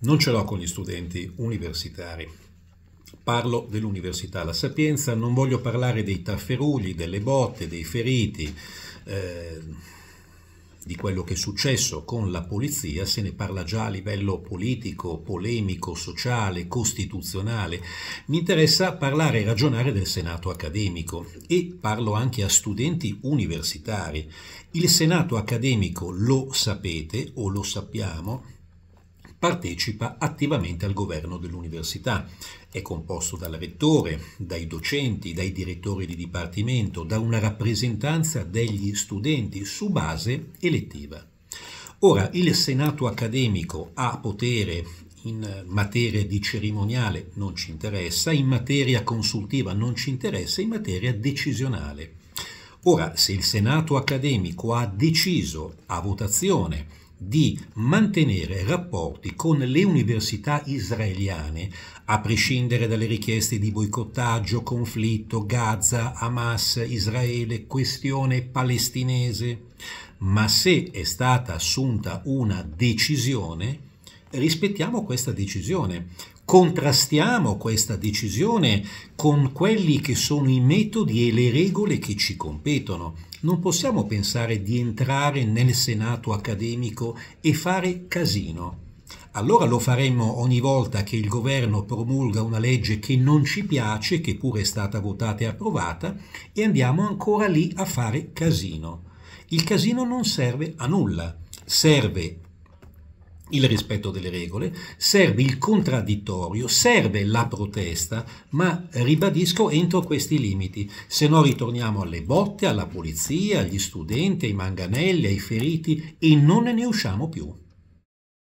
Non ce l'ho con gli studenti universitari. Parlo dell'Università La Sapienza, non voglio parlare dei tafferugli, delle botte, dei feriti, eh, di quello che è successo con la polizia, se ne parla già a livello politico, polemico, sociale, costituzionale. Mi interessa parlare e ragionare del Senato accademico e parlo anche a studenti universitari. Il Senato accademico, lo sapete o lo sappiamo, partecipa attivamente al governo dell'università. È composto dal rettore, dai docenti, dai direttori di dipartimento, da una rappresentanza degli studenti su base elettiva. Ora, il Senato accademico ha potere in materia di cerimoniale non ci interessa, in materia consultiva non ci interessa, in materia decisionale. Ora, se il Senato accademico ha deciso a votazione di mantenere rapporti con le università israeliane, a prescindere dalle richieste di boicottaggio, conflitto, Gaza, Hamas, Israele, questione palestinese, ma se è stata assunta una decisione, rispettiamo questa decisione, contrastiamo questa decisione con quelli che sono i metodi e le regole che ci competono. Non possiamo pensare di entrare nel senato accademico e fare casino. Allora lo faremmo ogni volta che il governo promulga una legge che non ci piace, che pure è stata votata e approvata, e andiamo ancora lì a fare casino. Il casino non serve a nulla, serve il rispetto delle regole, serve il contraddittorio, serve la protesta, ma ribadisco entro questi limiti, se no ritorniamo alle botte, alla polizia, agli studenti, ai manganelli, ai feriti e non ne usciamo più.